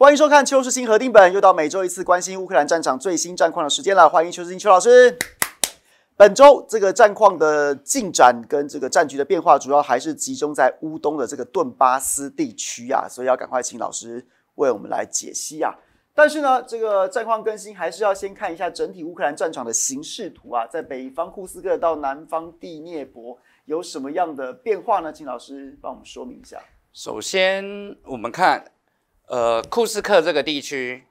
欢迎收看《邱世新合订本》，又到每周一次关心乌克兰战场最新战况的时间了。欢迎邱世新邱老师。本周这个战况的进展跟这个战局的变化，主要还是集中在乌东的这个顿巴斯地区啊，所以要赶快请老师为我们来解析啊。但是呢，这个战况更新还是要先看一下整体乌克兰战场的形势图啊，在北方库斯克到南方第聂伯有什么样的变化呢？请老师帮我们说明一下。首先，我们看。呃，库斯克这个地区，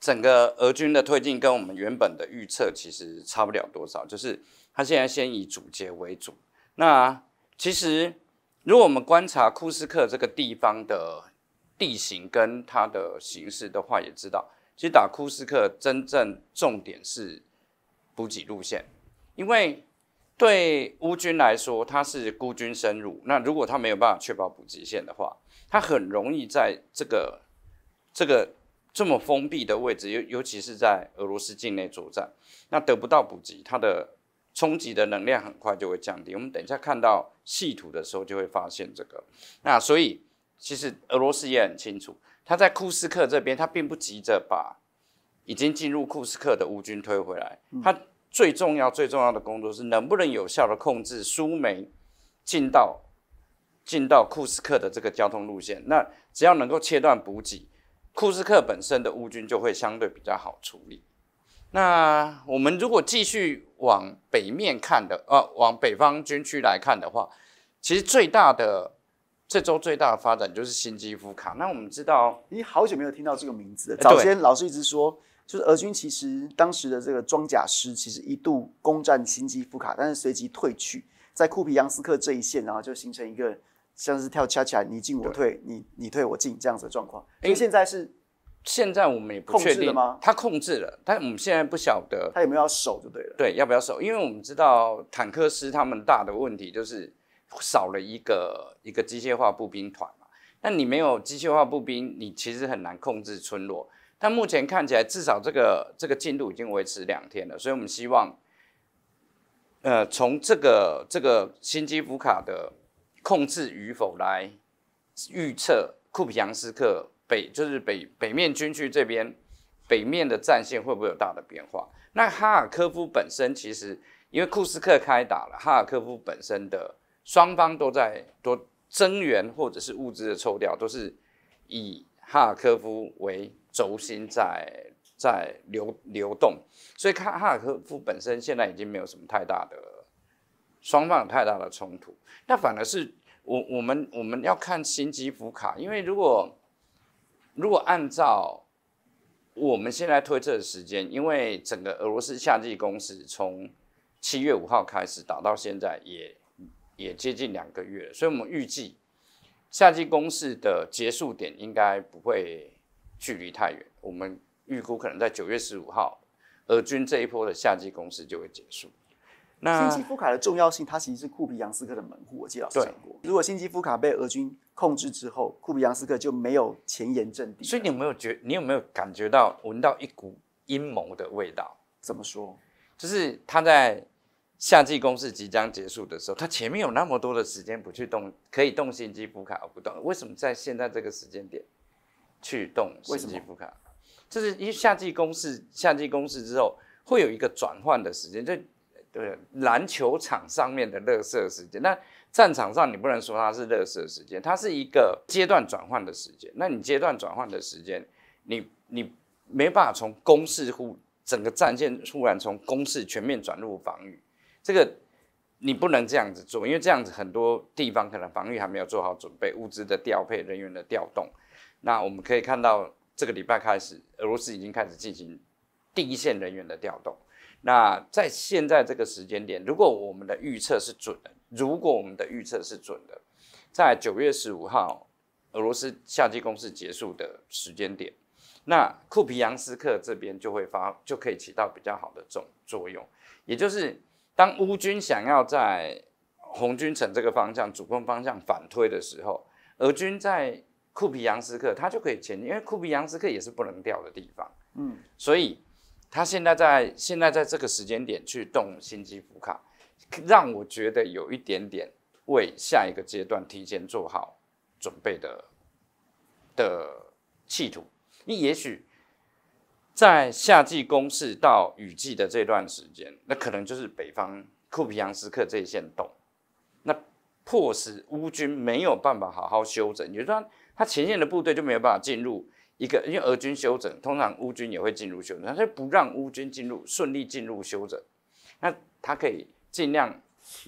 整个俄军的推进跟我们原本的预测其实差不了多少。就是他现在先以阻截为主。那其实如果我们观察库斯克这个地方的地形跟它的形势的话，也知道，其实打库斯克真正重点是补给路线，因为对乌军来说，它是孤军深入。那如果他没有办法确保补给线的话，它很容易在这个这个这么封闭的位置，尤尤其是在俄罗斯境内作战，那得不到补给，它的冲击的能量很快就会降低。我们等一下看到细土的时候就会发现这个。那所以其实俄罗斯也很清楚，他在库斯克这边，他并不急着把已经进入库斯克的乌军推回来，他最重要最重要的工作是能不能有效的控制苏梅进到。进到库斯克的这个交通路线，那只要能够切断补给，库斯克本身的乌军就会相对比较好处理。那我们如果继续往北面看的，呃，往北方军区来看的话，其实最大的这周最大的发展就是新基夫卡。那我们知道，你好久没有听到这个名字了。早先老师一直说，就是俄军其实当时的这个装甲师其实一度攻占新基夫卡，但是随即退去，在库皮扬斯克这一线，然后就形成一个。像是跳掐起来，你进我退，你你退我进这样子的状况。因为现在是现在我们也不确定吗？他控制了，但我们现在不晓得他有没有要守就对了。对，要不要守？因为我们知道坦克师他们大的问题就是少了一个一个机械化步兵团嘛。那你没有机械化步兵，你其实很难控制村落。但目前看起来，至少这个这个进度已经维持两天了，所以我们希望，呃，从这个这个新基福卡的。控制与否来预测库皮扬斯克北就是北北面军区这边北面的战线会不会有大的变化？那哈尔科夫本身其实因为库斯克开打了，哈尔科夫本身的双方都在多增援或者是物资的抽调，都是以哈尔科夫为轴心在在流流动，所以哈尔科夫本身现在已经没有什么太大的。双方有太大的冲突，那反而是我我们我们要看新基辅卡，因为如果如果按照我们现在推测的时间，因为整个俄罗斯夏季攻势从七月五号开始打到现在，也也接近两个月，所以我们预计夏季攻势的结束点应该不会距离太远。我们预估可能在九月十五号，俄军这一波的夏季攻势就会结束。新基夫卡的重要性，它其实是库皮扬斯克的门户。我记得老师讲过，如果新基夫卡被俄军控制之后，库皮扬斯克就没有前沿阵地。所以你有没有觉？你有没有感觉到闻到一股阴谋的味道？怎么说？就是他在夏季攻势即将结束的时候，他前面有那么多的时间不去动，可以动新基夫卡而不动，为什么在现在这个时间点去动新基夫卡？就是因为夏季攻势，夏季攻势之后会有一个转换的时间。就。对篮球场上面的热射时间，那战场上你不能说它是热射时间，它是一个阶段转换的时间。那你阶段转换的时间，你你没办法从攻势忽整个战线突然从攻势全面转入防御，这个你不能这样子做，因为这样子很多地方可能防御还没有做好准备，物资的调配、人员的调动。那我们可以看到，这个礼拜开始，俄罗斯已经开始进行第一线人员的调动。那在现在这个时间点，如果我们的预测是准的，如果我们的预测是准的，在九月十五号，俄罗斯夏季攻势结束的时间点，那库皮扬斯克这边就会发，就可以起到比较好的这种作用。也就是当乌军想要在红军城这个方向主攻方向反推的时候，俄军在库皮扬斯克，他就可以前进，因为库皮扬斯克也是不能掉的地方。嗯，所以。他现在在现在在这个时间点去动心肌辅卡，让我觉得有一点点为下一个阶段提前做好准备的的企图。你也许在夏季攻势到雨季的这段时间，那可能就是北方库皮扬斯克这一线动，那迫使乌军没有办法好好休整，也就是说，他前线的部队就没有办法进入。一个，因为俄军休整，通常乌军也会进入休整，他就不让乌军进入顺利进入休整，那他可以尽量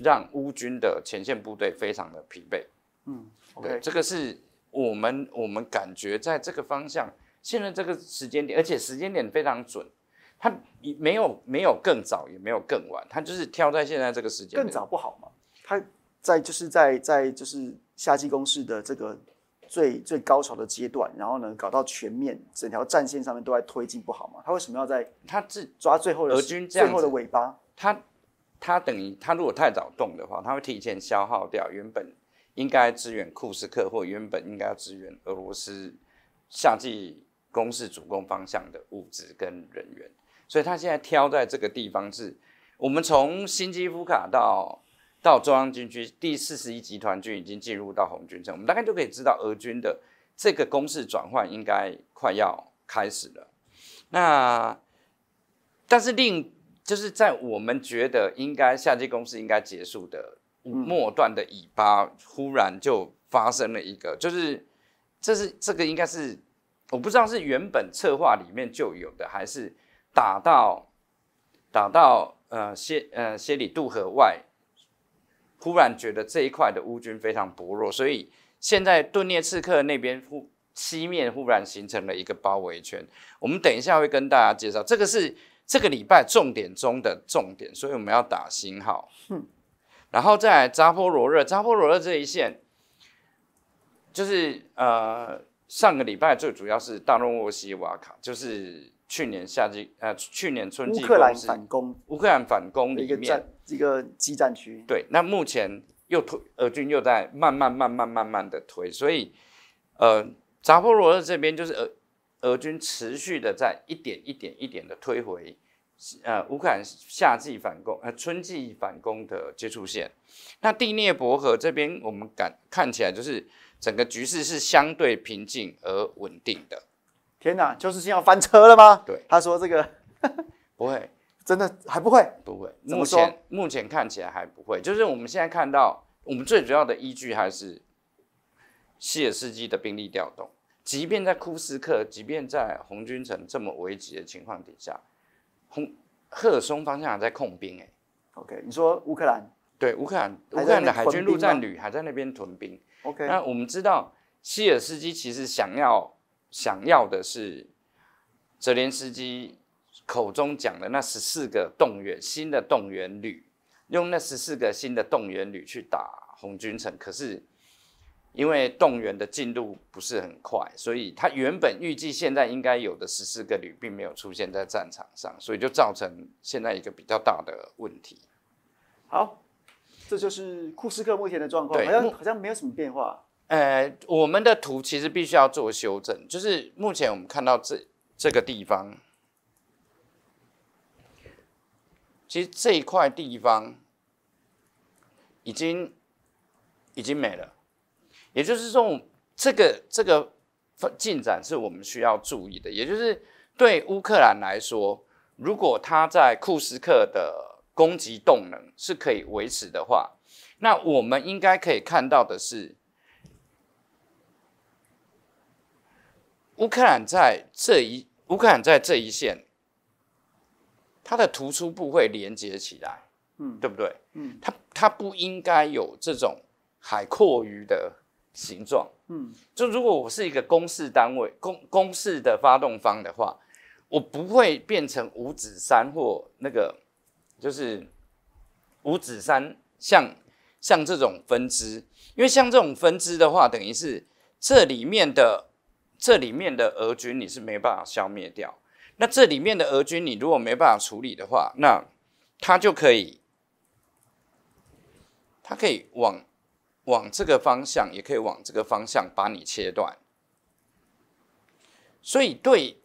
让乌军的前线部队非常的疲惫。嗯，对，这个是我们我们感觉在这个方向，现在这个时间点，而且时间点非常准，他没有没有更早，也没有更晚，他就是挑在现在这个时间。更早不好吗？他在就是在在就是夏季攻势的这个。最最高潮的阶段，然后呢，搞到全面整条战线上面都在推进不好吗？他为什么要在他自抓最后俄军最后的尾巴？他他等于他如果太早动的话，他会提前消耗掉原本应该支援库斯克或原本应该要支援俄罗斯夏季攻势主攻方向的物资跟人员。所以他现在挑在这个地方是，我们从新基夫卡到。到中央军区第四十一集团军已经进入到红军城，我们大概就可以知道俄军的这个攻势转换应该快要开始了。那，但是令就是在我们觉得应该夏季攻势应该结束的末段的尾巴，忽然就发生了一个，就是这是这个应该是我不知道是原本策划里面就有的，还是打到打到呃谢呃谢里渡河外。忽然觉得这一块的乌军非常薄弱，所以现在顿涅茨克那边忽西面忽然形成了一个包围圈，我们等一下会跟大家介绍，这个是这个礼拜重点中的重点，所以我们要打星号。然后在扎波罗热，扎波罗热这一线，就是呃上个礼拜最主要是大诺沃西瓦卡，就是。去年夏季，呃，去年春季，乌克兰反攻，乌克兰反攻的一个战，一个激战区。对，那目前又推，俄军又在慢慢、慢慢、慢慢的推，所以，呃，扎波罗热这边就是俄，俄军持续的在一点一点一点的推回，呃，乌克兰夏季反攻，呃，春季反攻的接触线。那第聂伯河这边，我们感看起来就是整个局势是相对平静而稳定的。天哪，就是要翻车了吗？对，他说这个 不会，真的还不会，不会。目前目前看起来还不会，就是我们现在看到，我们最主要的依据还是希尔斯基的兵力调动，即便在库斯克，即便在红军城这么危急的情况底下，红赫尔松方向还在控兵哎。OK，你说乌克兰？对，乌克兰乌克兰的海军陆战旅还在那边屯兵。OK，那我们知道，希尔斯基其实想要。想要的是泽连斯基口中讲的那十四个动员新的动员旅，用那十四个新的动员旅去打红军城。可是因为动员的进度不是很快，所以他原本预计现在应该有的十四个旅，并没有出现在战场上，所以就造成现在一个比较大的问题。好，这就是库斯克目前的状况，好像好像没有什么变化。呃，我们的图其实必须要做修正，就是目前我们看到这这个地方，其实这一块地方已经已经没了，也就是说，这个这个进展是我们需要注意的，也就是对乌克兰来说，如果他在库斯克的攻击动能是可以维持的话，那我们应该可以看到的是。乌克兰在这一乌克兰在这一线，它的突出部会连接起来，嗯，对不对？嗯，它它不应该有这种海阔鱼的形状，嗯，就如果我是一个公事单位，公公事的发动方的话，我不会变成五指山或那个就是五指山像像这种分支，因为像这种分支的话，等于是这里面的。这里面的俄军你是没办法消灭掉，那这里面的俄军你如果没办法处理的话，那他就可以，他可以往往这个方向，也可以往这个方向把你切断。所以对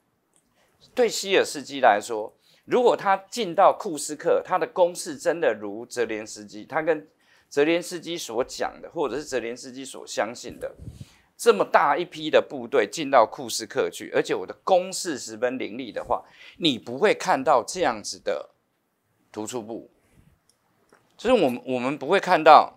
对希尔斯基来说，如果他进到库斯克，他的攻势真的如泽连斯基他跟泽连斯基所讲的，或者是泽连斯基所相信的。这么大一批的部队进到库斯克去，而且我的攻势十分凌厉的话，你不会看到这样子的突出部，就是我们我们不会看到，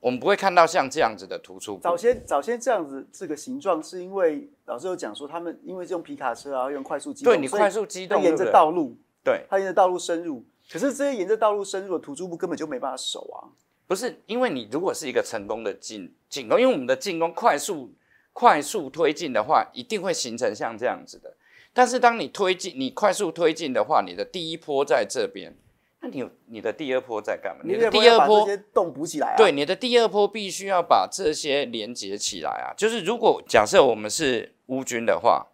我们不会看到像这样子的突出部。早先早先这样子这个形状，是因为老师有讲说，他们因为用皮卡车啊，用快速机动，对你快速机动，沿着道路，对，它沿着道路深入。可是这些沿着道路深入的突出部根本就没办法守啊。不是，因为你如果是一个成功的进进攻，因为我们的进攻快速。快速推进的话，一定会形成像这样子的。但是，当你推进、你快速推进的话，你的第一波在这边，那你你的第二波在干嘛？你的第二波动不洞补起来。对，你的第二波必须要把这些连接起来啊。就是，如果假设我们是乌军的话，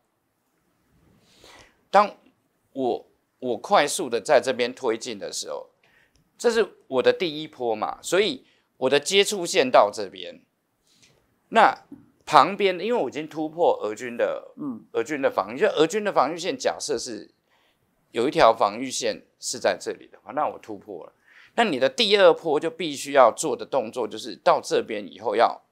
当我我快速的在这边推进的时候，这是我的第一波嘛，所以我的接触线到这边，那。旁边，因为我已经突破俄军的，嗯，俄军的防御，就俄军的防御线，假设是有一条防御线是在这里的，话，那我突破了，那你的第二坡就必须要做的动作就是到这边以后要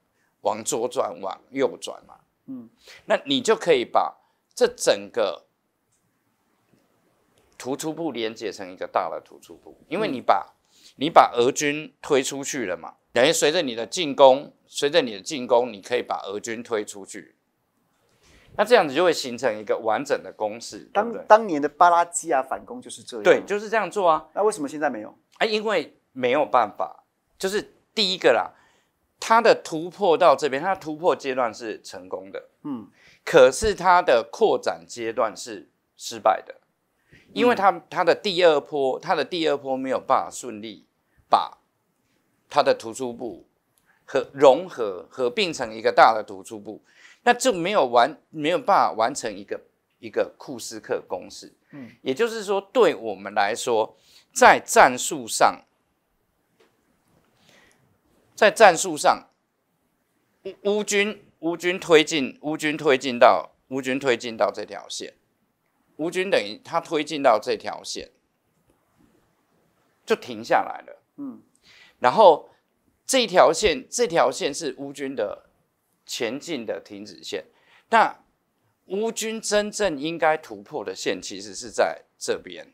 往左转，往右转嘛，嗯，那你就可以把这整个突出部连接成一个大的突出部，因为你把。你把俄军推出去了嘛？等于随着你的进攻，随着你的进攻，你可以把俄军推出去。那这样子就会形成一个完整的攻势。当当年的巴拉基亚反攻就是这样。对，就是这样做啊。那为什么现在没有？哎，因为没有办法。就是第一个啦，他的突破到这边，他的突破阶段是成功的。嗯。可是他的扩展阶段是失败的，因为他他的第二波，他的第二波没有办法顺利。把它的图书部和融合合并成一个大的图书部，那就没有完，没有办法完成一个一个库斯克公式。嗯，也就是说，对我们来说，在战术上，在战术上，乌乌军乌军推进，乌军推进到乌军推进到这条线，乌军等于他推进到这条线就停下来了。嗯，然后这条线，这条线是乌军的前进的停止线。那乌军真正应该突破的线，其实是在这边，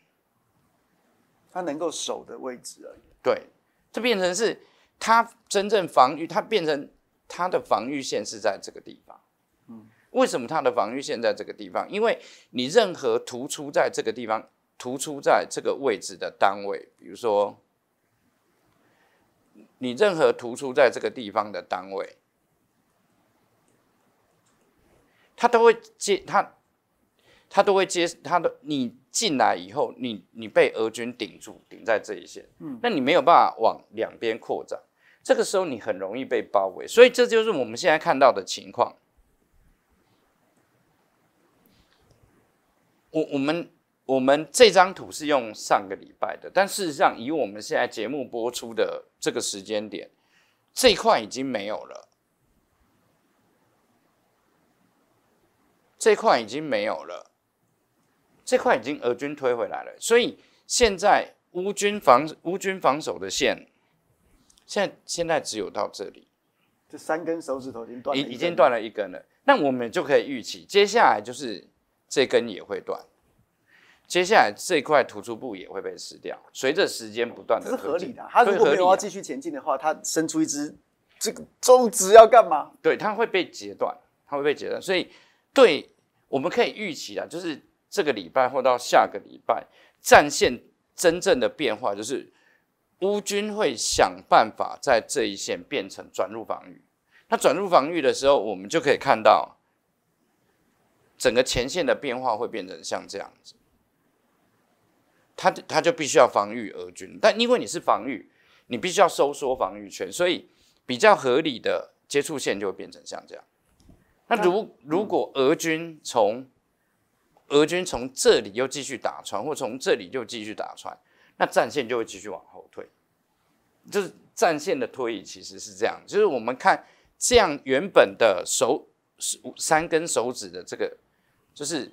它能够守的位置而已。对，它变成是它真正防御，它变成它的防御线是在这个地方。嗯，为什么它的防御线在这个地方？因为你任何突出在这个地方、突出在这个位置的单位，比如说。你任何突出在这个地方的单位，他都会接他，他都会接，他的。你进来以后，你你被俄军顶住，顶在这一线，嗯，那你没有办法往两边扩展，这个时候你很容易被包围，所以这就是我们现在看到的情况。我我们。我们这张图是用上个礼拜的，但事实上，以我们现在节目播出的这个时间点，这块已经没有了，这块已经没有了，这块已经俄军推回来了，所以现在乌军防乌军防守的线，现在现在只有到这里，这三根手指头已经断，已已经断了一根了，那我们就可以预期，接下来就是这根也会断。接下来这块突出部也会被撕掉，随着时间不断的，是合理的。它如果没有要继续前进的话，它伸出一只，这个中指要干嘛？对，它会被截断，它会被截断。所以，对我们可以预期的，就是这个礼拜或到下个礼拜，战线真正的变化就是乌军会想办法在这一线变成转入防御。那转入防御的时候，我们就可以看到整个前线的变化会变成像这样子。他他就必须要防御俄军，但因为你是防御，你必须要收缩防御圈，所以比较合理的接触线就会变成像这样。那如如果俄军从俄军从这里又继续打穿，或从这里又继续打穿，那战线就会继续往后退。就是战线的推移其实是这样，就是我们看这样原本的手三根手指的这个，就是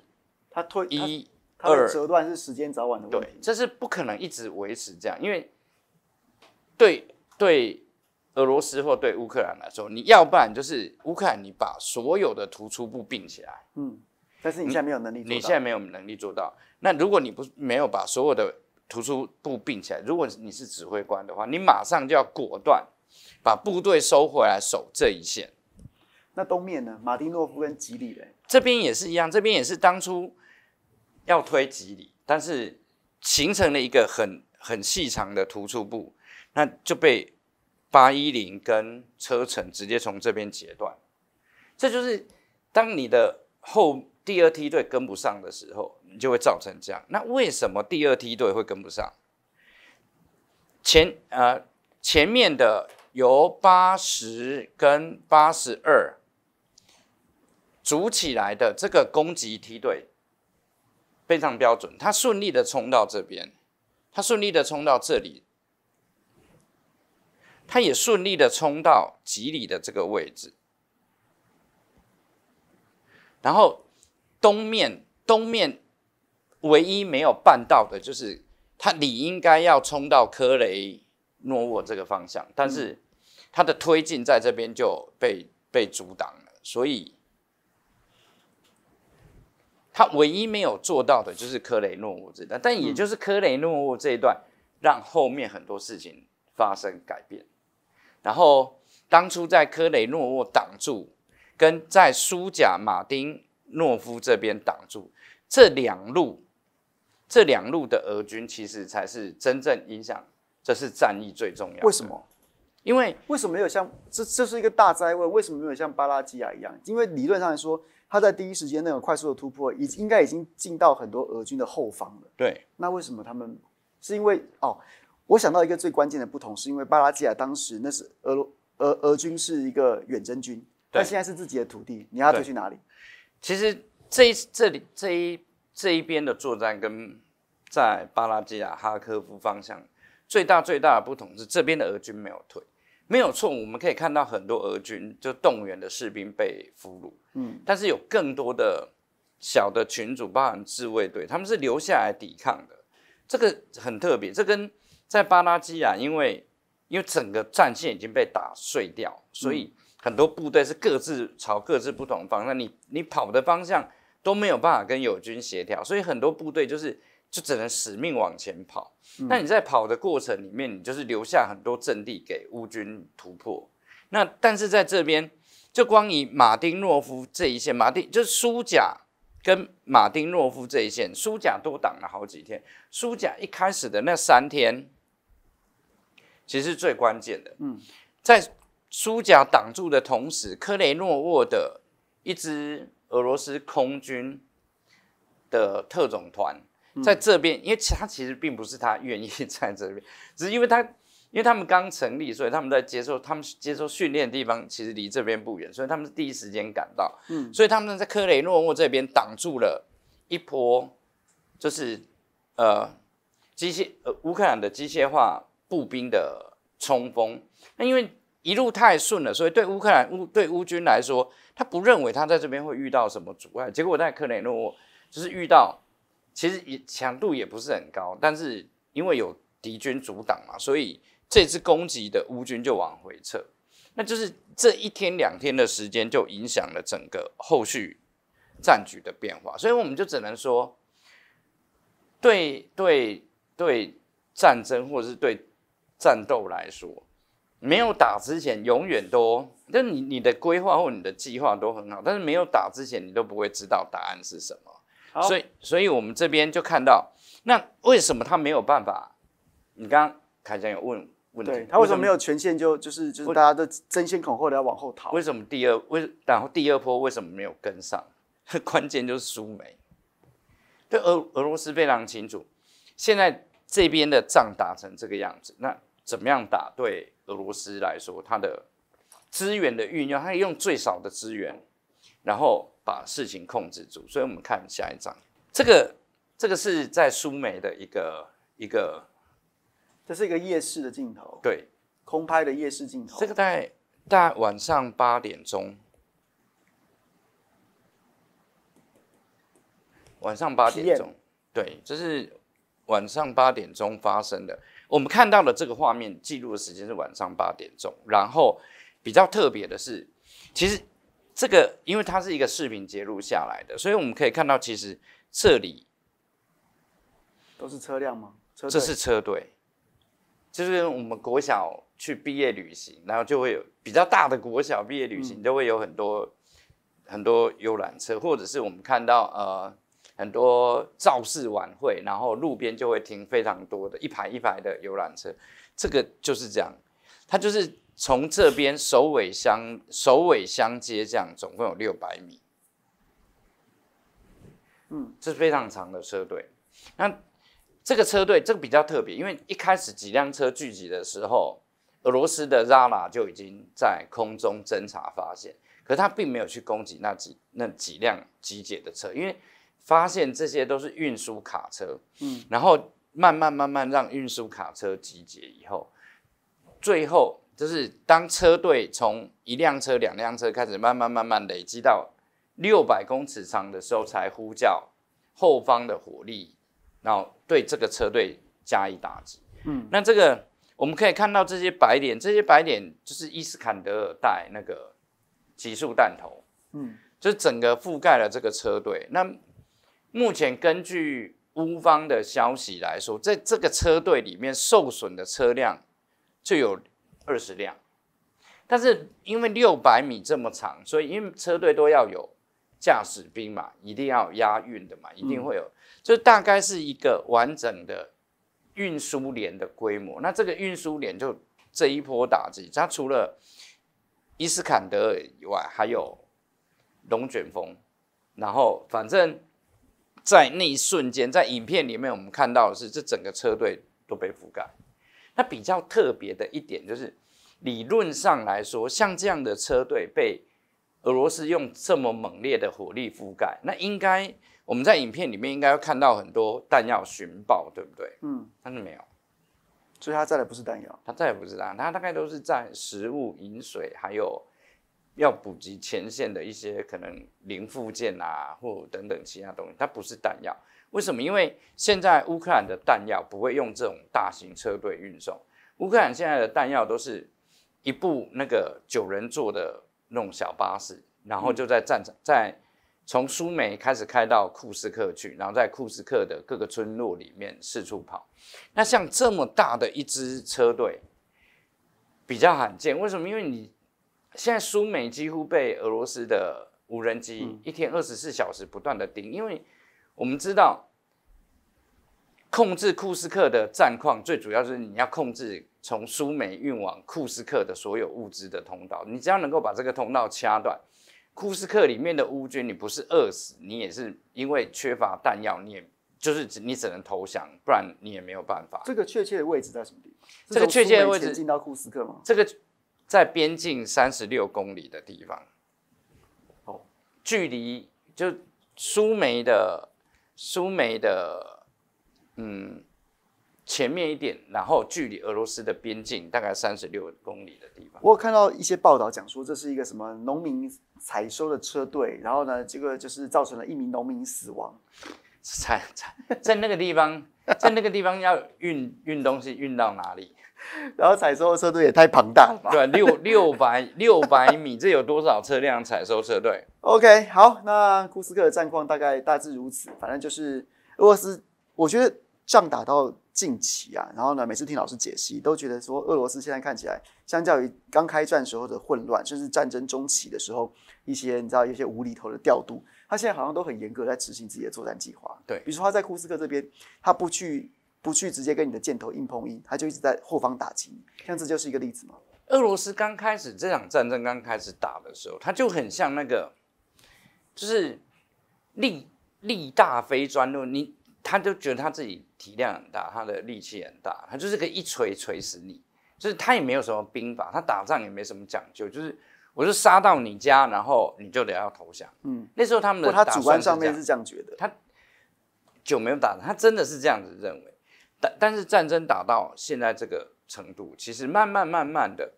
他推一。它的折断是时间早晚的问题，这是不可能一直维持这样，因为对对俄罗斯或对乌克兰来说，你要不然就是乌克兰，你把所有的突出部并起来，嗯，但是你现在没有能力，你现在没有能力做到。那如果你不没有把所有的突出部并起来，如果你是指挥官的话，你马上就要果断把部队收回来守这一线。那东面呢？马丁诺夫跟吉利的这边也是一样，这边也是当初。要推几里，但是形成了一个很很细长的突出部，那就被八一零跟车臣直接从这边截断。这就是当你的后第二梯队跟不上的时候，你就会造成这样。那为什么第二梯队会跟不上？前呃前面的由八十跟八十二组起来的这个攻击梯队。非常标准，他顺利的冲到这边，他顺利的冲到这里，他也顺利的冲到吉里的这个位置。然后东面东面唯一没有办到的就是他理应该要冲到科雷诺沃这个方向，但是他的推进在这边就被被阻挡了，所以。他唯一没有做到的就是科雷诺沃这段，但也就是科雷诺沃这一段，让后面很多事情发生改变。然后当初在科雷诺沃挡住，跟在苏贾·马丁诺夫这边挡住这两路，这两路的俄军其实才是真正影响，这是战役最重要。为什么？因为为什么没有像这这是一个大灾位？为什么没有像巴拉基亚一样？因为理论上来说。他在第一时间那个快速的突破，已应该已经进到很多俄军的后方了。对，那为什么他们？是因为哦，我想到一个最关键的不同，是因为巴拉基亚当时那是俄罗俄俄军是一个远征军，但现在是自己的土地，你要退去哪里？其实这一这里这一这一边的作战跟在巴拉基亚哈科夫方向最大最大的不同是，这边的俄军没有退。没有错，我们可以看到很多俄军就动员的士兵被俘虏，嗯，但是有更多的小的群组，包含自卫队，他们是留下来抵抗的，这个很特别。这跟在巴拉基亚，因为因为整个战线已经被打碎掉，所以很多部队是各自朝各自不同方向，你你跑的方向都没有办法跟友军协调，所以很多部队就是。就只能死命往前跑。那你在跑的过程里面，你就是留下很多阵地给乌军突破。那但是在这边，就光以马丁诺夫这一线，马丁就是苏甲跟马丁诺夫这一线，苏甲都挡了好几天。苏甲一开始的那三天，其实最关键的。嗯，在苏甲挡住的同时，科雷诺沃的一支俄罗斯空军的特种团。在这边，因为其他其实并不是他愿意在这边，只是因为他，因为他们刚成立，所以他们在接受他们接受训练的地方其实离这边不远，所以他们是第一时间赶到，嗯，所以他们在克雷诺沃这边挡住了一波，就是呃机械呃乌克兰的机械化步兵的冲锋。那因为一路太顺了，所以对乌克兰乌对乌军来说，他不认为他在这边会遇到什么阻碍，结果在克雷诺沃就是遇到。其实也强度也不是很高，但是因为有敌军阻挡嘛，所以这支攻击的乌军就往回撤。那就是这一天两天的时间，就影响了整个后续战局的变化。所以我们就只能说，对对对，战争或者是对战斗来说，没有打之前，永远都，那你你的规划或你的计划都很好，但是没有打之前，你都不会知道答案是什么。所以，所以我们这边就看到，那为什么他没有办法？你刚刚凯翔有问问题，他为什么没有权限？就就是就是大家都争先恐后的要往后逃。为什么第二？为然后第二波为什么没有跟上？关键就是输梅，对俄俄罗斯非常清楚，现在这边的仗打成这个样子，那怎么样打对俄罗斯来说，它的资源的运用，他用最少的资源，然后。把事情控制住，所以我们看下一张。这个，这个是在苏梅的一个一个，这是一个夜市的镜头，对，空拍的夜市镜头。这个在大晚上八点钟，晚上八点钟，对，这是晚上八点钟发生的。我们看到的这个画面记录的时间是晚上八点钟。然后比较特别的是，其实。这个，因为它是一个视频截录下来的，所以我们可以看到，其实这里都是车辆吗？这是车队，就是我们国小去毕业旅行，然后就会有比较大的国小毕业旅行，都会有很多很多游览车，或者是我们看到呃很多造势晚会，然后路边就会停非常多的一排一排的游览车，这个就是这样，它就是。从这边首尾相首尾相接，这样总共有六百米，嗯，这是非常长的车队。那这个车队这个比较特别，因为一开始几辆车聚集的时候，俄罗斯的 z a 扎 a 就已经在空中侦察发现，可他并没有去攻击那几那几辆集结的车，因为发现这些都是运输卡车，嗯，然后慢慢慢慢让运输卡车集结以后，最后。就是当车队从一辆车、两辆车开始，慢慢、慢慢累积到六百公尺长的时候，才呼叫后方的火力，然后对这个车队加以打击。嗯，那这个我们可以看到这些白点，这些白点就是伊斯坎德尔带那个极速弹头，嗯，就整个覆盖了这个车队。那目前根据乌方的消息来说，在这个车队里面受损的车辆就有。二十辆，但是因为六百米这么长，所以因为车队都要有驾驶兵嘛，一定要押运的嘛，一定会有，就大概是一个完整的运输连的规模。那这个运输连就这一波打击，它除了伊斯坎德尔以外，还有龙卷风，然后反正在那一瞬间，在影片里面我们看到的是，这整个车队都被覆盖。那比较特别的一点就是，理论上来说，像这样的车队被俄罗斯用这么猛烈的火力覆盖，那应该我们在影片里面应该会看到很多弹药寻宝，对不对？嗯，但是没有，所以它再来不是弹药，它再来不是弹，样，它大概都是在食物、饮水，还有要补给前线的一些可能零附件啊，或等等其他东西，它不是弹药。为什么？因为现在乌克兰的弹药不会用这种大型车队运送。乌克兰现在的弹药都是一部那个九人座的那种小巴士，然后就在战场，在从苏梅开始开到库斯克去，然后在库斯克的各个村落里面四处跑。那像这么大的一支车队比较罕见。为什么？因为你现在苏梅几乎被俄罗斯的无人机一天二十四小时不断的盯，因为。我们知道，控制库斯克的战况，最主要是你要控制从苏梅运往库斯克的所有物资的通道。你只要能够把这个通道掐断，库斯克里面的乌军，你不是饿死，你也是因为缺乏弹药，你也就是你只能投降，不然你也没有办法。这个确切的位置在什么地方？这个确切的位置进到库斯克吗？这个在边境三十六公里的地方，哦，距离就苏梅的。苏梅的，嗯，前面一点，然后距离俄罗斯的边境大概三十六公里的地方。我有看到一些报道讲说，这是一个什么农民采收的车队，然后呢，这个就是造成了一名农民死亡。在在在那个地方，在那个地方要运运东西，运到哪里？然后采收的车队也太庞大了吧？对，六六百六百米，这有多少车辆？采收车队？OK，好，那库斯克的战况大概大致如此。反正就是俄罗斯，我觉得仗打到近期啊，然后呢，每次听老师解析，都觉得说俄罗斯现在看起来，相较于刚开战时候的混乱，甚至战争中期的时候，一些你知道一些无厘头的调度，他现在好像都很严格在执行自己的作战计划。对，比如说他在库斯克这边，他不去。不去直接跟你的箭头硬碰硬，他就一直在后方打击你，像这就是一个例子嘛。俄罗斯刚开始这场战争刚开始打的时候，他就很像那个，就是力力大非专，论你他就觉得他自己体量很大，他的力气很大，他就是可以一锤锤死你。就是他也没有什么兵法，他打仗也没什么讲究，就是我就杀到你家，然后你就得要投降。嗯，那时候他们的他主观上面是这样觉得，他就没有打他真的是这样子认为。但但是战争打到现在这个程度，其实慢慢慢慢的，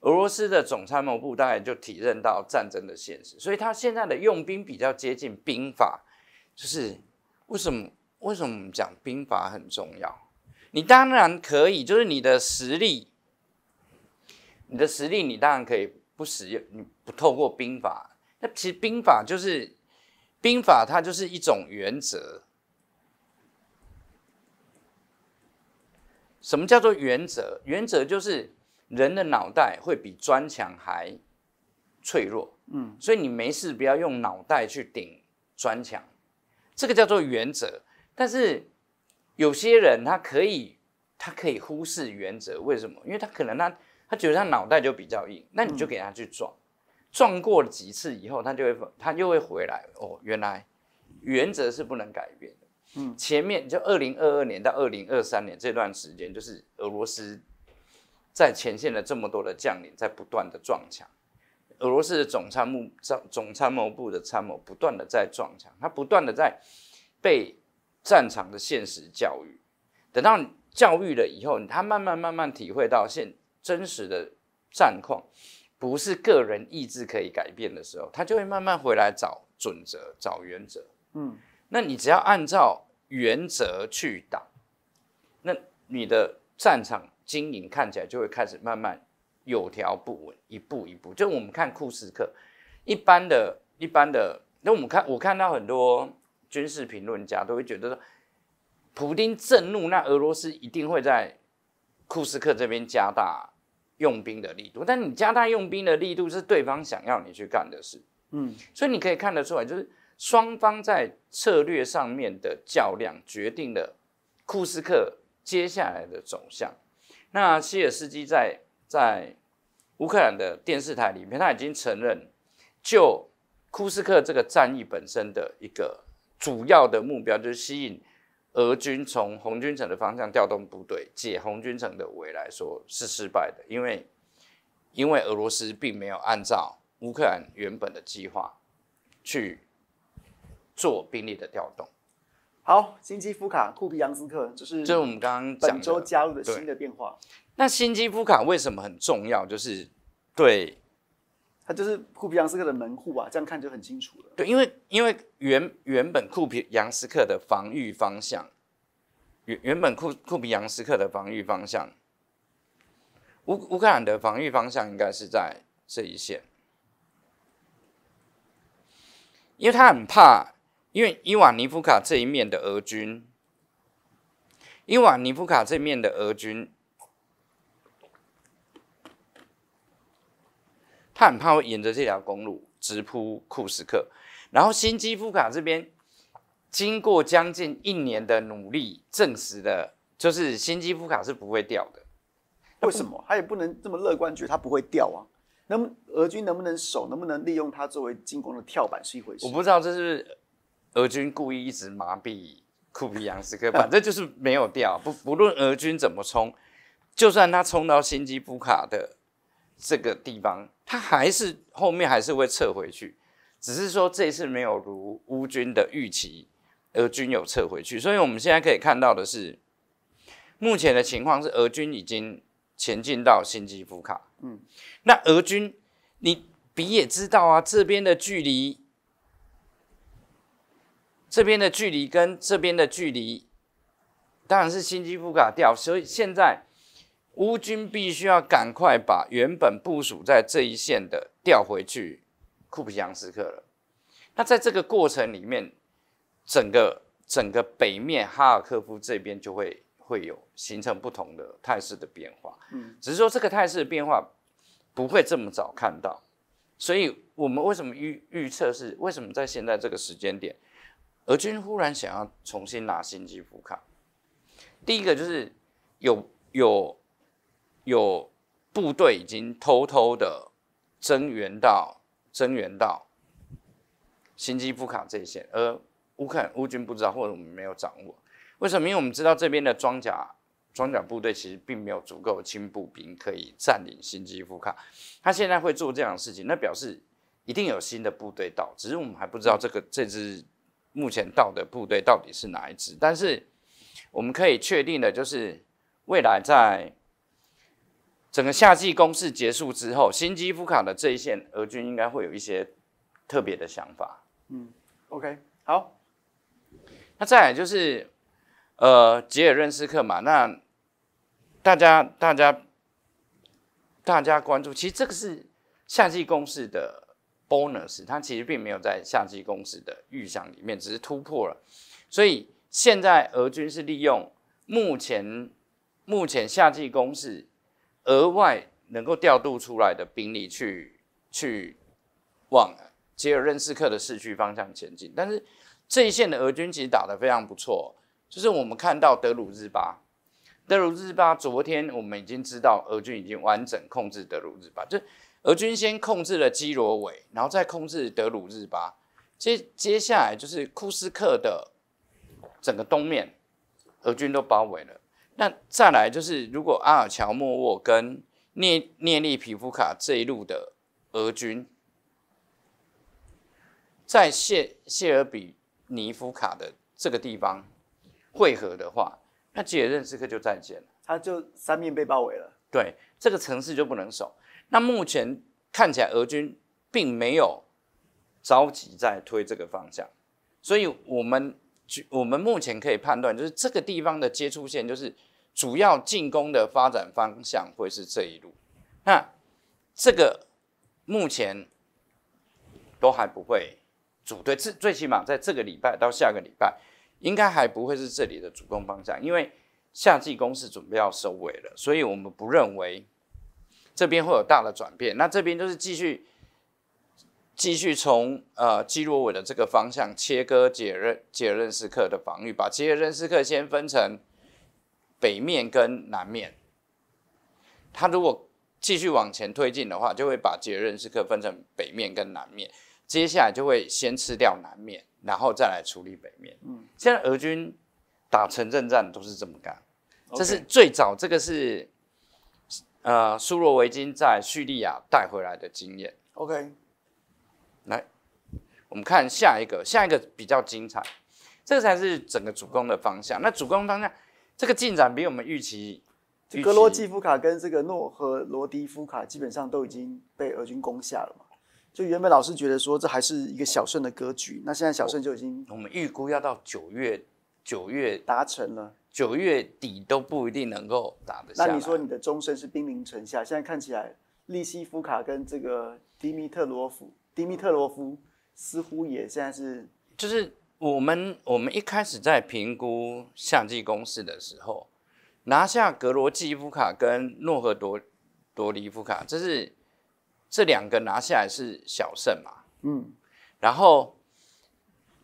俄罗斯的总参谋部大概就体认到战争的现实，所以他现在的用兵比较接近兵法，就是为什么为什么我们讲兵法很重要？你当然可以，就是你的实力，你的实力你当然可以不使用，你不透过兵法，那其实兵法就是兵法，它就是一种原则。什么叫做原则？原则就是人的脑袋会比砖墙还脆弱，嗯，所以你没事不要用脑袋去顶砖墙，这个叫做原则。但是有些人他可以，他可以忽视原则，为什么？因为他可能他他觉得他脑袋就比较硬，那你就给他去撞，撞过了几次以后，他就会他又会回来。哦，原来原则是不能改变。嗯，前面就二零二二年到二零二三年这段时间，就是俄罗斯在前线的这么多的将领在不断的撞墙，俄罗斯的总参谋总参谋部的参谋不断的在撞墙，他不断的在被战场的现实教育，等到教育了以后，他慢慢慢慢体会到现真实的战况不是个人意志可以改变的时候，他就会慢慢回来找准则、找原则，嗯。那你只要按照原则去打，那你的战场经营看起来就会开始慢慢有条不紊，一步一步。就我们看库斯克，一般的、一般的，那我们看我看到很多军事评论家都会觉得说，普京震怒，那俄罗斯一定会在库斯克这边加大用兵的力度。但你加大用兵的力度是对方想要你去干的事，嗯，所以你可以看得出来，就是。双方在策略上面的较量，决定了库斯克接下来的走向。那希尔斯基在在乌克兰的电视台里面，他已经承认，就库斯克这个战役本身的一个主要的目标，就是吸引俄军从红军城的方向调动部队解红军城的围来说是失败的，因为因为俄罗斯并没有按照乌克兰原本的计划去。做兵力的调动。好，新基夫卡、库皮扬斯克，就是就是我们刚刚本周加入的新的变化。那新基夫卡为什么很重要？就是对，它就是库皮扬斯克的门户啊，这样看就很清楚了。对，因为因为原原本库皮扬斯克的防御方向，原原本库库皮扬斯克的防御方向，乌乌克兰的防御方向应该是在这一线，因为他很怕。因为伊瓦尼夫卡这一面的俄军，伊瓦尼夫卡这面的俄军，他很怕会沿着这条公路直扑库什克，然后新基夫卡这边经过将近一年的努力，证实的就是新基夫卡是不会掉的。为什么？他也不能这么乐观，觉得他不会掉啊？那么俄军能不能守，能不能利用它作为进攻的跳板是一回事。我不知道这是。俄军故意一直麻痹库皮扬斯克，反正就是没有掉。不不论俄军怎么冲，就算他冲到新基夫卡的这个地方，他还是后面还是会撤回去。只是说这次没有如乌军的预期，俄军有撤回去。所以我们现在可以看到的是，目前的情况是俄军已经前进到新基夫卡。嗯，那俄军，你比也知道啊，这边的距离。这边的距离跟这边的距离，当然是新基夫卡掉，所以现在乌军必须要赶快把原本部署在这一线的调回去，库皮扬斯克了。那在这个过程里面，整个整个北面哈尔科夫这边就会会有形成不同的态势的变化。嗯，只是说这个态势的变化不会这么早看到，所以我们为什么预预测是为什么在现在这个时间点？俄军忽然想要重新拿新基夫卡，第一个就是有有有部队已经偷偷的增援到增援到新基夫卡这一线，而乌克兰乌军不知道或者我们没有掌握。为什么？因为我们知道这边的装甲装甲部队其实并没有足够轻步兵可以占领新基夫卡，他现在会做这样的事情，那表示一定有新的部队到，只是我们还不知道这个这支。目前到的部队到底是哪一支？但是我们可以确定的就是，未来在整个夏季攻势结束之后，新基夫卡的这一线俄军应该会有一些特别的想法。嗯，OK，好。那再来就是，呃，杰尔任斯克嘛，那大家大家大家关注，其实这个是夏季攻势的。Bonus，它其实并没有在夏季攻势的预想里面，只是突破了。所以现在俄军是利用目前目前夏季攻势额外能够调度出来的兵力，去去往杰尔任斯克的市区方向前进。但是这一线的俄军其实打得非常不错，就是我们看到德鲁日巴，德鲁日巴昨天我们已经知道俄军已经完整控制德鲁日巴，就俄军先控制了基罗韦，然后再控制德鲁日巴，接接下来就是库斯克的整个东面，俄军都包围了。那再来就是，如果阿尔乔莫沃跟涅涅利皮夫卡这一路的俄军，在谢谢尔比尼夫卡的这个地方汇合的话，那吉尔任斯克就再见了，他就三面被包围了。对，这个城市就不能守。那目前看起来，俄军并没有着急在推这个方向，所以我们我们目前可以判断，就是这个地方的接触线，就是主要进攻的发展方向会是这一路。那这个目前都还不会组队，最最起码在这个礼拜到下个礼拜，应该还不会是这里的主攻方向，因为夏季攻势准备要收尾了，所以我们不认为。这边会有大的转变，那这边就是继续继续从呃基洛韦的这个方向切割解任解任斯克的防御，把杰任斯克先分成北面跟南面。他如果继续往前推进的话，就会把杰任斯克分成北面跟南面，接下来就会先吃掉南面，然后再来处理北面。嗯，现在俄军打城镇战都是这么干，这是最早，这个是。呃，苏洛维金在叙利亚带回来的经验。OK，来，我们看下一个，下一个比较精彩，这才是整个主攻的方向。那主攻方向这个进展比我们预期。格罗季夫卡跟这个诺和罗迪夫卡基本上都已经被俄军攻下了嘛？就原本老师觉得说这还是一个小胜的格局，那现在小胜就已经我们预估要到九月九月达成了。九月底都不一定能够打得下。那你说你的终身是濒临城下，现在看起来利西夫卡跟这个迪米特罗夫，迪米特罗夫似乎也现在是，就是我们我们一开始在评估夏季攻势的时候，拿下格罗季夫卡跟诺赫多多利夫卡，这是这两个拿下来是小胜嘛？嗯，然后。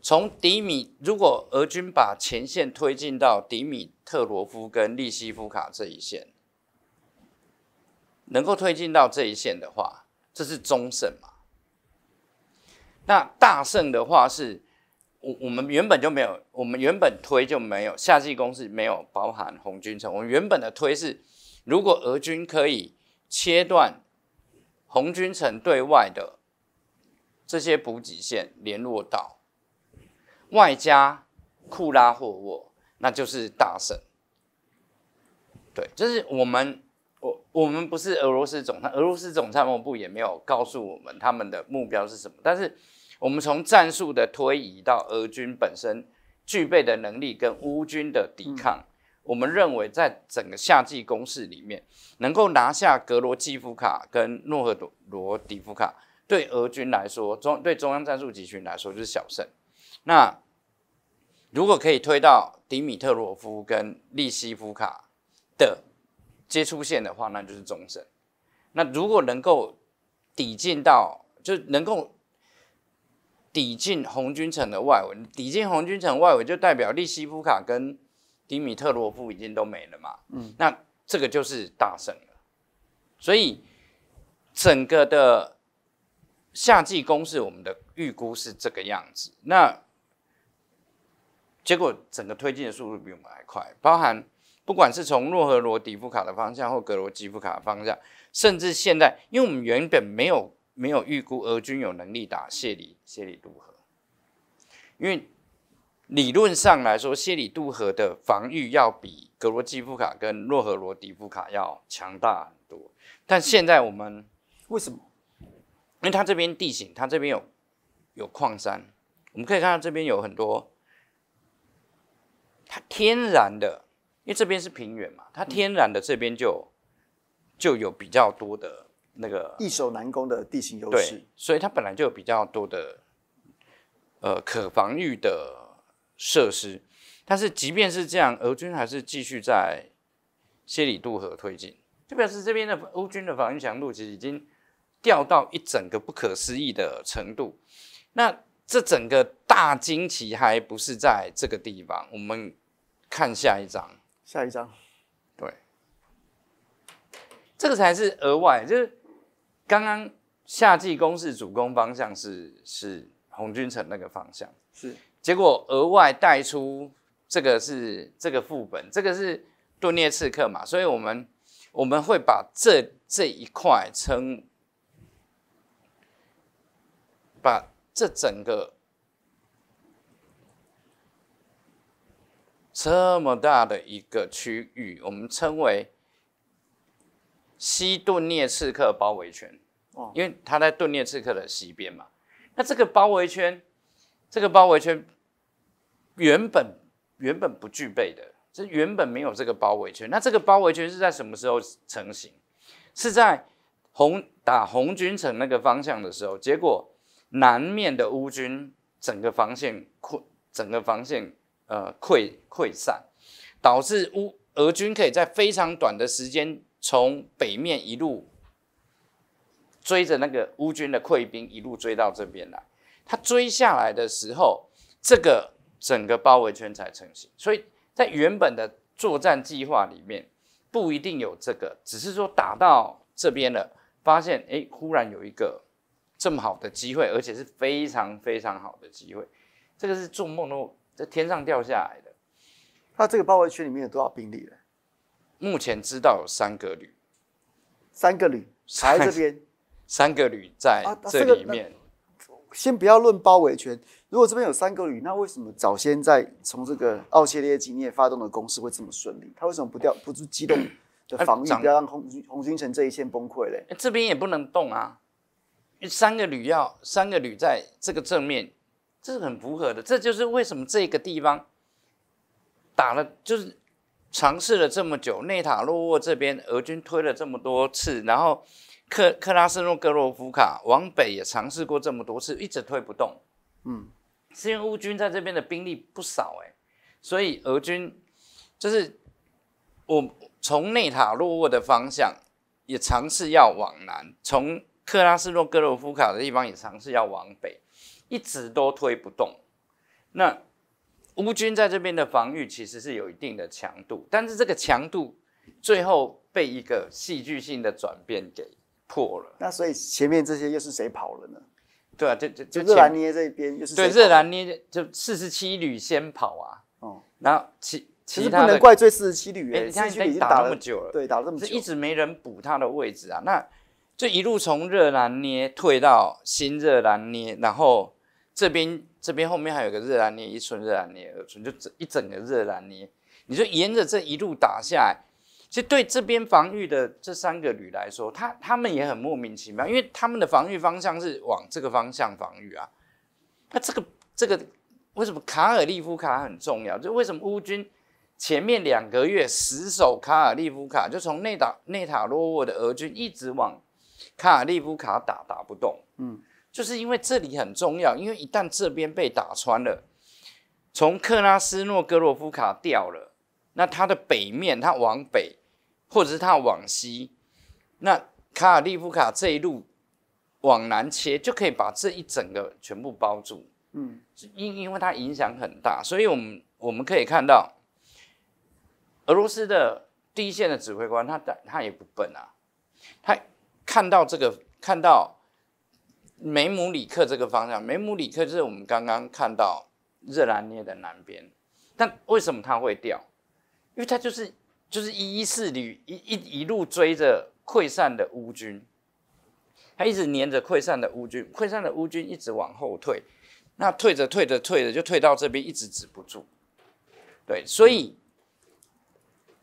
从迪米，如果俄军把前线推进到迪米特罗夫跟利希夫卡这一线，能够推进到这一线的话，这是中胜嘛？那大胜的话是，我我们原本就没有，我们原本推就没有夏季攻势没有包含红军城，我们原本的推是，如果俄军可以切断红军城对外的这些补给线，联络到。外加库拉霍沃，那就是大胜。对，就是我们，我我们不是俄罗斯总参，俄罗斯总参谋部也没有告诉我们他们的目标是什么。但是我们从战术的推移到俄军本身具备的能力跟乌军的抵抗，我们认为在整个夏季攻势里面，能够拿下格罗季夫卡跟诺赫罗迪夫卡，对俄军来说，中对中央战术集群来说就是小胜。那如果可以推到迪米特洛夫跟利西夫卡的接触线的话，那就是中身。那如果能够抵进到，就能够抵进红军城的外围，抵进红军城外围，就代表利西夫卡跟迪米特洛夫已经都没了嘛。嗯，那这个就是大胜了。所以整个的夏季攻势，我们的预估是这个样子。那。结果整个推进的速度比我们还快，包含不管是从洛河罗迪夫卡的方向或格罗基夫卡的方向，甚至现在，因为我们原本没有没有预估俄军有能力打谢里谢里渡河，因为理论上来说，谢里渡河的防御要比格罗基夫卡跟洛河罗迪夫卡要强大很多。但现在我们为什么？因为它这边地形，它这边有有矿山，我们可以看到这边有很多。它天然的，因为这边是平原嘛，它天然的这边就就有比较多的那个易守难攻的地形优势，所以它本来就有比较多的呃可防御的设施。但是即便是这样，俄军还是继续在谢里渡河推进，就表示这边的乌军的防御强度其实已经掉到一整个不可思议的程度。那这整个大惊奇还不是在这个地方，我们看下一章。下一章，对，这个才是额外，就是刚刚夏季攻势主攻方向是是红军城那个方向，是结果额外带出这个是这个副本，这个是顿涅刺客嘛，所以我们我们会把这这一块称把。这整个这么大的一个区域，我们称为西顿涅茨克包围圈，因为它在顿涅茨克的西边嘛。那这个包围圈，这个包围圈原本原本不具备的，这原本没有这个包围圈。那这个包围圈是在什么时候成型？是在红打红军城那个方向的时候，结果。南面的乌军整个防线溃，整个防线呃溃溃散，导致乌俄军可以在非常短的时间从北面一路追着那个乌军的溃兵一路追到这边来。他追下来的时候，这个整个包围圈才成型。所以在原本的作战计划里面不一定有这个，只是说打到这边了，发现哎，忽然有一个。这么好的机会，而且是非常非常好的机会，这个是做梦都在天上掉下来的。他这个包围圈里面有多少兵力呢？目前知道有三个旅。三个旅在这边。三个旅在这里面。先不要论包围圈，如果这边有三个旅，那为什么早先在从这个奥切列经验发动的攻势会这么顺利？他为什么不掉不是机动的防御，要让红军红军城这一线崩溃嘞？这边也不能动啊。三个旅要三个旅在这个正面，这是很符合的。这就是为什么这个地方打了，就是尝试了这么久，内塔洛沃这边俄军推了这么多次，然后克克拉申诺格洛夫卡往北也尝试过这么多次，一直推不动。嗯，因为乌军在这边的兵力不少哎，所以俄军就是我从内塔洛沃的方向也尝试要往南从。克拉斯诺格罗夫卡的地方也尝试要往北，一直都推不动。那乌军在这边的防御其实是有一定的强度，但是这个强度最后被一个戏剧性的转变给破了。那所以前面这些又是谁跑了呢？对啊，就就就热兰涅这一边又是对热兰涅就四十七旅先跑啊。哦，然后其其实不能怪罪四十七旅，四十七旅已经打了那么久了，对，打了这么久，一直没人补他的位置啊。那就一路从热兰涅退到新热兰涅，然后这边这边后面还有个热兰涅，一村热兰涅，二村，就一整个热兰涅。你就沿着这一路打下来，其实对这边防御的这三个旅来说，他他们也很莫名其妙，因为他们的防御方向是往这个方向防御啊。那这个这个为什么卡尔利夫卡很重要？就为什么乌军前面两个月死守卡尔利夫卡，就从内塔内塔罗沃的俄军一直往。卡利夫卡打打不动，嗯，就是因为这里很重要，因为一旦这边被打穿了，从克拉斯诺格洛夫卡掉了，那它的北面，它往北，或者是它往西，那卡利夫卡这一路往南切，就可以把这一整个全部包住，嗯，因因为它影响很大，所以我们我们可以看到，俄罗斯的第一线的指挥官，他他也不笨啊，他。看到这个，看到梅姆里克这个方向，梅姆里克就是我们刚刚看到热兰涅的南边。但为什么它会掉？因为它就是就是一一四旅一一一路追着溃散的乌军，它一直黏着溃散的乌军，溃散的乌军一直往后退，那退着退着退着就退到这边，一直止不住。对，所以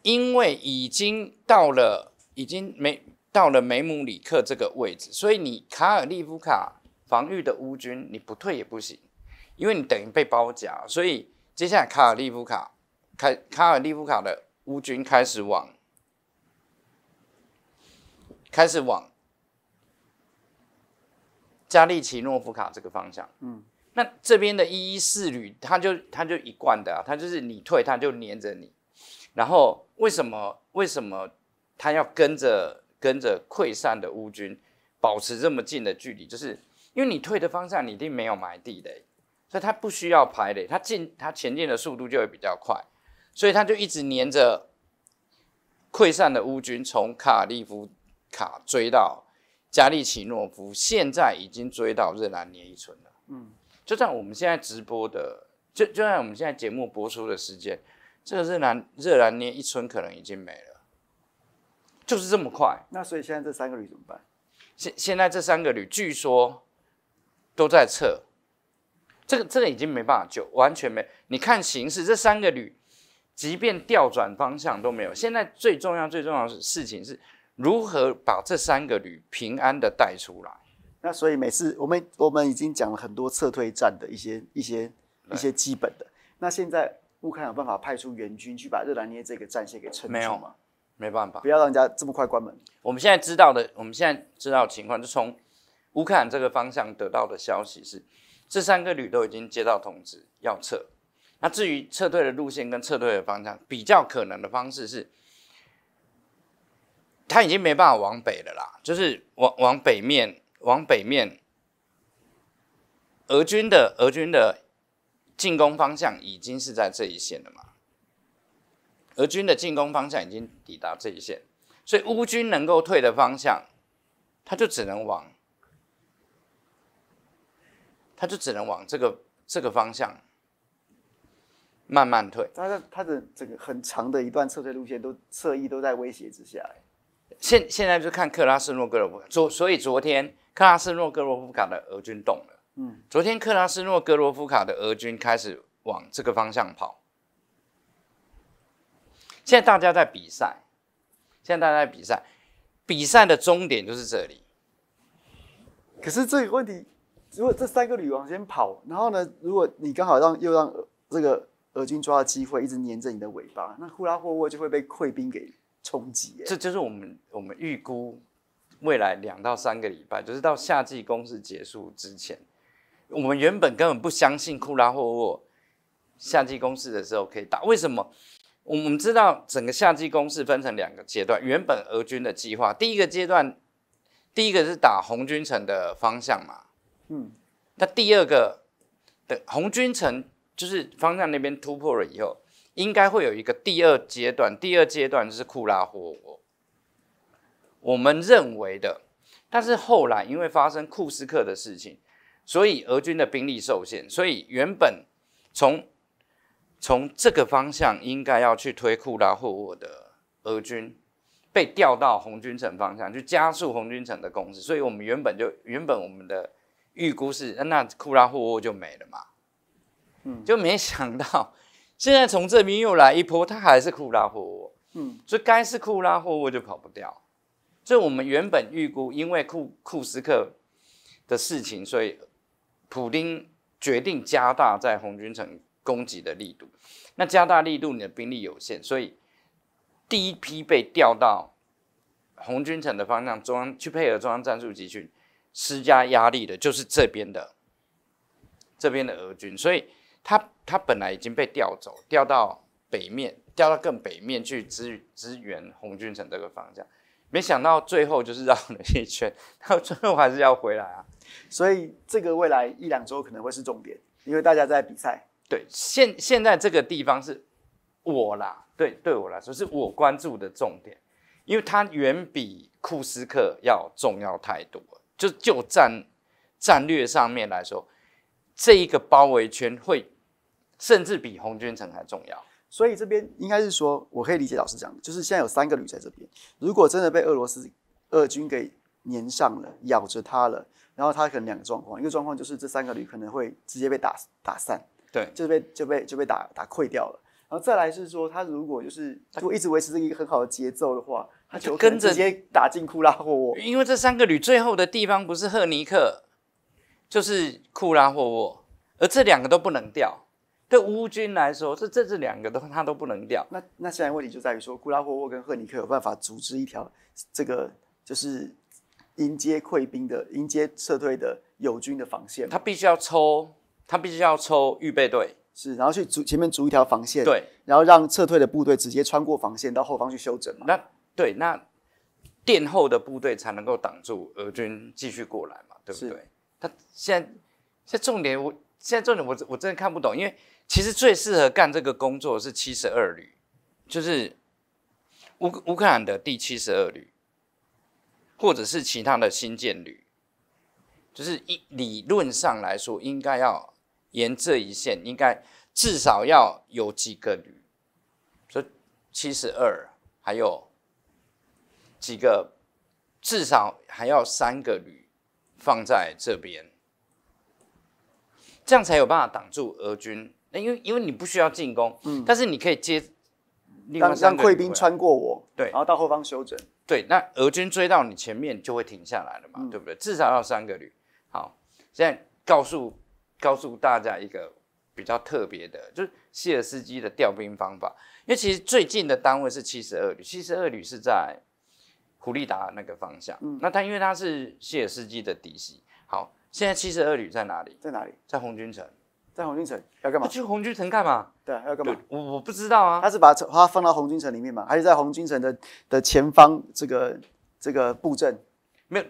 因为已经到了，已经没。到了梅姆里克这个位置，所以你卡尔利夫卡防御的乌军你不退也不行，因为你等于被包夹，所以接下来卡尔利夫卡开卡尔利夫卡的乌军开始往开始往加利奇诺夫卡这个方向，嗯，那这边的一一四旅他就他就一贯的啊，他就是你退他就黏着你，然后为什么为什么他要跟着？跟着溃散的乌军保持这么近的距离，就是因为你退的方向你一定没有埋地雷，所以他不需要排雷，他进他前进的速度就会比较快，所以他就一直黏着溃散的乌军，从卡利夫卡追到加利奇诺夫，现在已经追到热兰涅一村了。嗯，就在我们现在直播的，就就在我们现在节目播出的时间，这个热兰热兰涅一村可能已经没了。就是这么快，那所以现在这三个旅怎么办？现现在这三个旅据说都在撤，这个这个已经没办法救，完全没。你看形势，这三个旅即便调转方向都没有。现在最重要最重要是事情是如何把这三个旅平安的带出来。那所以每次我们我们已经讲了很多撤退战的一些一些一些基本的。那现在乌克兰有办法派出援军去把热兰尼这个战线给撑住吗？没办法，不要让人家这么快关门。我们现在知道的，我们现在知道情况，就从乌克兰这个方向得到的消息是，这三个旅都已经接到通知要撤。那至于撤退的路线跟撤退的方向，比较可能的方式是，他已经没办法往北了啦，就是往往北面，往北面，俄军的俄军的进攻方向已经是在这一线了嘛。俄军的进攻方向已经抵达这一线，所以乌军能够退的方向，他就只能往，他就只能往这个这个方向慢慢退。他的他的整个很长的一段撤退路线都侧翼都在威胁之下。现现在就看克拉斯诺格罗夫。昨所以昨天克拉斯诺格罗夫卡的俄军动了。嗯，昨天克拉斯诺格罗夫卡的俄军开始往这个方向跑。现在大家在比赛，现在大家在比赛，比赛的终点就是这里。可是这个问题，如果这三个旅往前跑，然后呢，如果你刚好让又让这个俄军抓到机会，一直黏着你的尾巴，那库拉霍沃就会被溃兵给冲击。这就是我们我们预估未来两到三个礼拜，就是到夏季攻势结束之前，我们原本根本不相信库拉霍沃夏季攻势的时候可以打，为什么？我们知道整个夏季攻势分成两个阶段，原本俄军的计划，第一个阶段，第一个是打红军城的方向嘛，嗯，那第二个的红军城就是方向那边突破了以后，应该会有一个第二阶段，第二阶段是库拉霍沃，我们认为的，但是后来因为发生库斯克的事情，所以俄军的兵力受限，所以原本从从这个方向应该要去推库拉霍沃的俄军被调到红军城方向去加速红军城的攻势，所以我们原本就原本我们的预估是那库拉霍沃就没了嘛，嗯，就没想到现在从这边又来一波，他还是库拉霍沃，嗯，所以该是库拉霍沃就跑不掉，所以我们原本预估因为库库斯克的事情，所以普丁决定加大在红军城。攻击的力度，那加大力度，你的兵力有限，所以第一批被调到红军城的方向，中央去配合中央战术集训施加压力的，就是这边的这边的俄军，所以他他本来已经被调走，调到北面，调到更北面去支支援红军城这个方向，没想到最后就是绕了一圈，到最后还是要回来啊，所以这个未来一两周可能会是重点，因为大家在比赛。对，现现在这个地方是我啦，对对我来说是我关注的重点，因为它远比库斯克要重要太多，就就战战略上面来说，这一个包围圈会甚至比红军城还重要。所以这边应该是说，我可以理解老师讲，就是现在有三个旅在这边，如果真的被俄罗斯俄军给粘上了，咬着它了，然后它可能两个状况，一个状况就是这三个旅可能会直接被打打散。对，就被就被就被打打溃掉了。然后再来是说，他如果就是如果一直维持一个很好的节奏的话，他就跟着直接打进库拉霍沃。因为这三个旅最后的地方不是赫尼克，就是库拉霍沃，而这两个都不能掉。对乌军来说，这这这两个都他都不能掉。那那现在问题就在于说，库拉霍沃跟赫尼克有办法组织一条这个就是迎接溃兵的、迎接撤退的友军的防线，他必须要抽。他必须要抽预备队，是，然后去逐前面逐一条防线，对，然后让撤退的部队直接穿过防线到后方去休整嘛。那对，那殿后的部队才能够挡住俄军继续过来嘛，对不对？他现在现在重点，我现在重点，我我真的看不懂，因为其实最适合干这个工作是七十二旅，就是乌乌克兰的第七十二旅，或者是其他的新建旅，就是一理论上来说应该要。沿这一线应该至少要有几个旅，所以七十二还有几个，至少还要三个旅放在这边，这样才有办法挡住俄军。那因为因为你不需要进攻，嗯，但是你可以接让让溃兵穿过我，对，然后到后方休整。对，那俄军追到你前面就会停下来了嘛，对不对？至少要三个旅。好，现在告诉。告诉大家一个比较特别的，就是希尔斯基的调兵方法。因为其实最近的单位是七十二旅，七十二旅是在普利达那个方向。嗯，那他因为他是希尔斯基的嫡系。好，现在七十二旅在哪里？在哪里？在红军城。在红军城要干嘛？去红军城干嘛？对，要干嘛？我我不知道啊。他是把他放到红军城里面吗？还是在红军城的的前方这个这个布阵？没有。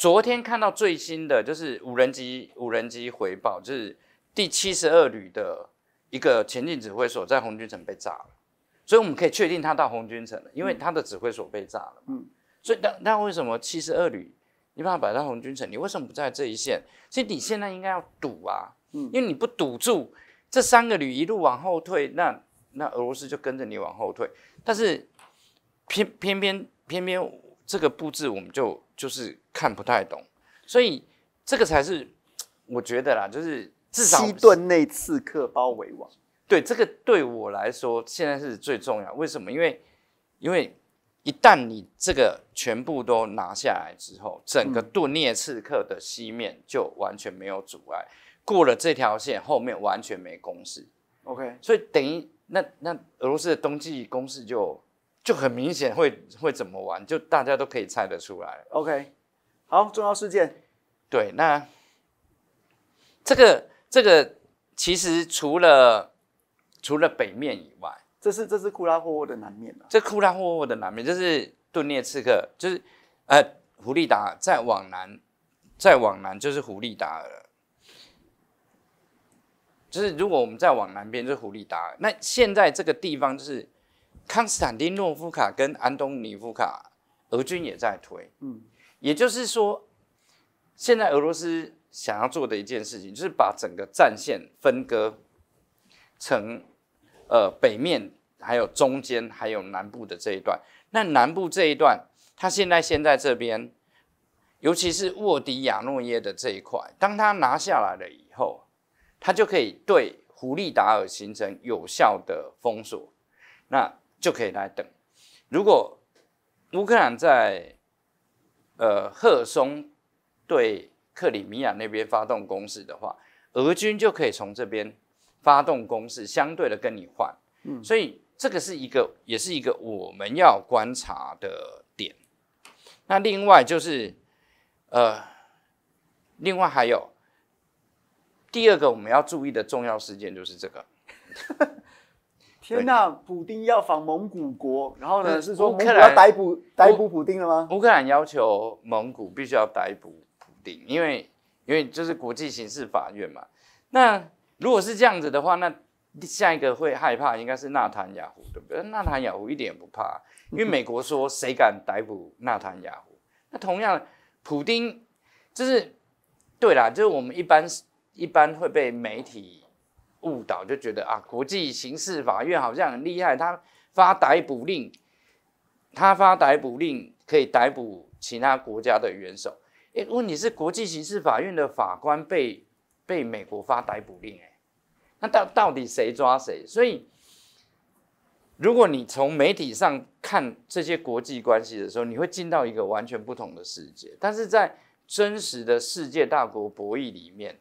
昨天看到最新的就是无人机无人机回报，就是第七十二旅的一个前进指挥所在红军城被炸了，所以我们可以确定他到红军城了，因为他的指挥所被炸了嘛。嗯，所以那那为什么七十二旅你把它摆到红军城？你为什么不在这一线？所以你现在应该要堵啊，嗯，因为你不堵住这三个旅一路往后退，那那俄罗斯就跟着你往后退。但是偏偏偏偏偏这个布置我们就。就是看不太懂，所以这个才是我觉得啦，就是至少西顿内刺客包围网。对，这个对我来说现在是最重要。为什么？因为因为一旦你这个全部都拿下来之后，整个顿涅茨克的西面就完全没有阻碍。过了这条线后面完全没攻势。OK，所以等于那那俄罗斯的冬季攻势就。就很明显会会怎么玩，就大家都可以猜得出来。OK，好，重要事件。对，那这个这个其实除了除了北面以外，这是这是库拉霍沃的南面啊、这库拉霍沃的南面就是顿涅茨克，就是呃，胡利达再往南再往南就是胡利达尔，就是如果我们再往南边，就是胡利达尔。那现在这个地方就是。康斯坦丁诺夫卡跟安东尼夫卡，俄军也在推。嗯，也就是说，现在俄罗斯想要做的一件事情，就是把整个战线分割成呃北面、还有中间、还有南部的这一段。那南部这一段，他现在先在这边，尤其是沃迪亚诺耶的这一块，当他拿下来了以后，他就可以对胡利达尔形成有效的封锁。那就可以来等。如果乌克兰在呃赫松对克里米亚那边发动攻势的话，俄军就可以从这边发动攻势，相对的跟你换。所以这个是一个，也是一个我们要观察的点。那另外就是呃，另外还有第二个我们要注意的重要事件就是这个。那普丁要访蒙古国，然后呢是说要逮捕逮捕普丁了吗？乌克兰要求蒙古必须要逮捕普丁，因为因为就是国际刑事法院嘛。那如果是这样子的话，那下一个会害怕应该是纳坦雅胡对不对？纳坦雅胡一点也不怕，因为美国说谁敢逮捕纳坦雅胡，那同样普丁就是对啦，就是我们一般一般会被媒体。误导就觉得啊，国际刑事法院好像很厉害，他发逮捕令，他发逮捕令可以逮捕其他国家的元首。诶，问题是国际刑事法院的法官被被美国发逮捕令，那到到底谁抓谁？所以，如果你从媒体上看这些国际关系的时候，你会进到一个完全不同的世界。但是在真实的世界大国博弈里面，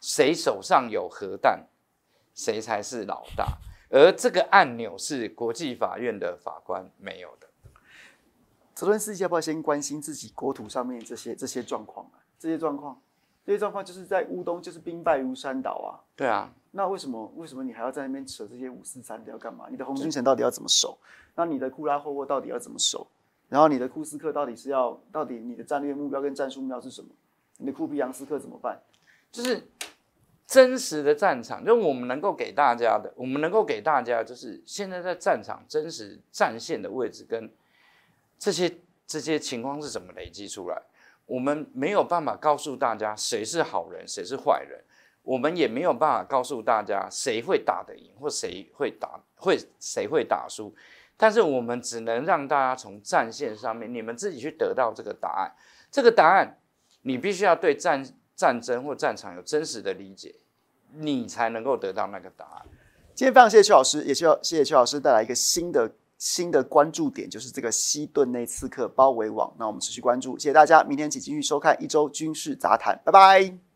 谁手上有核弹？谁才是老大？而这个按钮是国际法院的法官没有的。泽伦斯基要不要先关心自己国土上面这些这些状况啊？这些状况，这些状况就是在乌东就是兵败如山倒啊。对啊，那为什么为什么你还要在那边扯这些五四三你要干嘛？你的红军城到底要怎么守？那你的库拉霍沃到底要怎么守？然后你的库斯克到底是要到底你的战略目标跟战术目标是什么？你的库皮扬斯克怎么办？就是。真实的战场，就我们能够给大家的，我们能够给大家，就是现在在战场真实战线的位置跟这些这些情况是怎么累积出来。我们没有办法告诉大家谁是好人，谁是坏人，我们也没有办法告诉大家谁会打得赢，或谁会打会谁会打输。但是我们只能让大家从战线上面，你们自己去得到这个答案。这个答案，你必须要对战战争或战场有真实的理解。你才能够得到那个答案。今天非常谢谢邱老师，也谢谢谢谢邱老师带来一个新的新的关注点，就是这个西顿内刺客包围网。那我们持续关注，谢谢大家，明天请继续收看一周军事杂谈，拜拜。